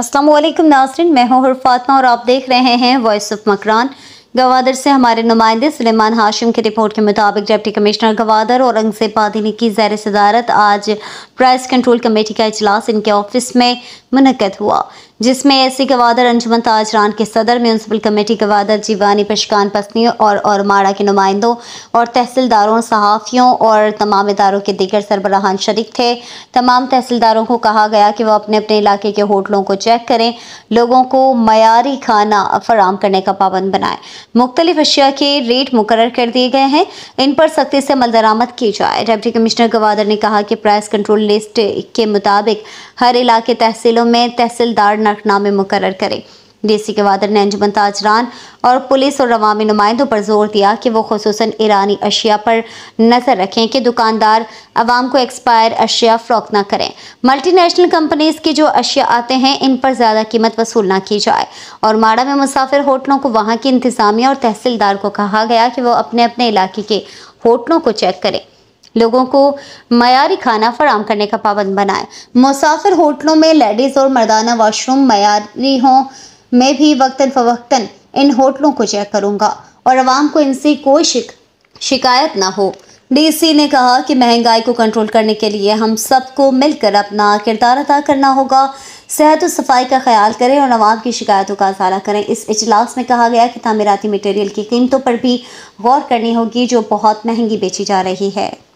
अस्सलाम वालेकुम मैं हूँ फातमा और आप देख रहे हैं वॉइस ऑफ मकरान गवादर से हमारे नुमाइंदे सलेमान हाशिम की रिपोर्ट के मुताबिक डिप्टी कमिश्नर गवादर और अंगसेब की जैर सदारत आज प्राइस कंट्रोल कमेटी का अजलास इनके ऑफिस में मनकद हुआ जिसमें एस सी गवादर अंजुमन ताजरान के सदर म्यूनसिपल कमेटी गवादर जीवानी पशकान पसनी और और माड़ा के नुमाइंदों और तहसीलदारों सहाफ़ियों और तमाम इदारों के दीगर सरबराहान शरीक थे तमाम तहसीलदारों को कहा गया कि वह अपने अपने इलाके के होटलों को चेक करें लोगों को मयारी खाना फराम करने का पाबंद बनाएं मुख्तलिफ अशिया के रेट मुकर कर दिए गए हैं इन पर सख्ती से अमल दरामद की जाए डेप्टी कमिश्नर गवादर ने कहा कि प्राइस कंट्रोल लिस्ट के मुताबिक हर इलाके तहसीलों में तहसीलदार हलफनामे मुकर करें डी सी के वादर ने अंजुमन ताजरान और पुलिस और अवामी नुमाइंदों पर जोर दिया कि वो खसूस ईरानी अशिया पर नज़र रखें कि दुकानदार अवाम को एक्सपायर अशिया फ़रोख ना करें मल्टी नेशनल कंपनीज़ की जो अशिया आते हैं इन पर ज़्यादा कीमत वसूल ना की जाए और माड़ा में मुसाफिर होटलों को वहाँ की इंतज़ामिया और तहसीलदार को कहा गया कि वो अपने अपने इलाके के होटलों को चेक करें लोगों को मयारी खाना फराम करने का पाबंद बनाए मुसाफिर होटलों में लेडीज़ और मर्दाना वाशरूम मयारी हों मैं भी वक्ता फवक्ता इन होटलों को चेक करूँगा और आवाम को इनसे कोई शिक, शिकायत ना हो डीसी ने कहा कि महंगाई को कंट्रोल करने के लिए हम सबको मिलकर अपना किरदार अदा करना होगा सेहत और सफाई का ख्याल करें और आवाम की शिकायतों का अजारा करें इस इजलास में कहा गया कि तमीराती मटेरियल की कीमतों पर भी गौर करनी होगी जो बहुत महंगी बेची जा रही है